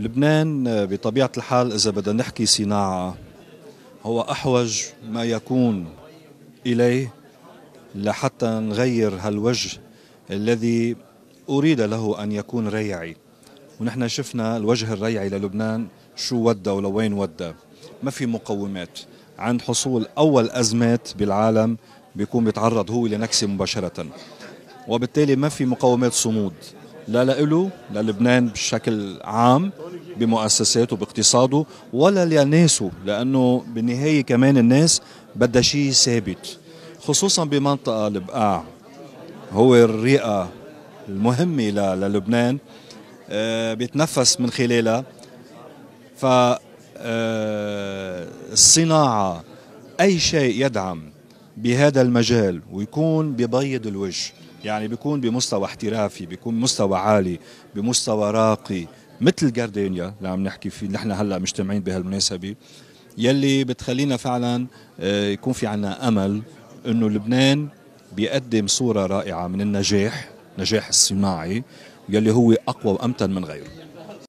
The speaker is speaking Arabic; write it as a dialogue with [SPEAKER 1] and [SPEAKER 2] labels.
[SPEAKER 1] لبنان بطبيعة الحال إذا بدنا نحكي صناعة هو أحوج ما يكون إليه لحتى نغير هالوجه الذي أريد له أن يكون ريعي ونحن شفنا الوجه الريعي للبنان شو ودى ولوين ودى ما في مقومات عند حصول أول أزمات بالعالم بيكون بيتعرض هو لنكسة مباشرة وبالتالي ما في مقومات صمود لا لإله للبنان بشكل عام بمؤسساته باقتصاده ولا لناسه لأنه بالنهاية كمان الناس بدها شيء ثابت خصوصا بمنطقة البقاع هو الرئة المهمة للبنان آه، بيتنفس من خلالها فالصناعة آه، أي شيء يدعم بهذا المجال ويكون ببيض الوجه يعني بيكون بمستوى احترافي بيكون مستوى عالي بمستوى راقي مثل جاردينيا اللي عم نحكي فيه نحن هلا مجتمعين بهالمناسبه يلي بتخلينا فعلا آه، يكون في عنا امل انه لبنان بيقدم صوره رائعه من النجاح نجاح الصناعي يلي هو اقوى وامتن من غيره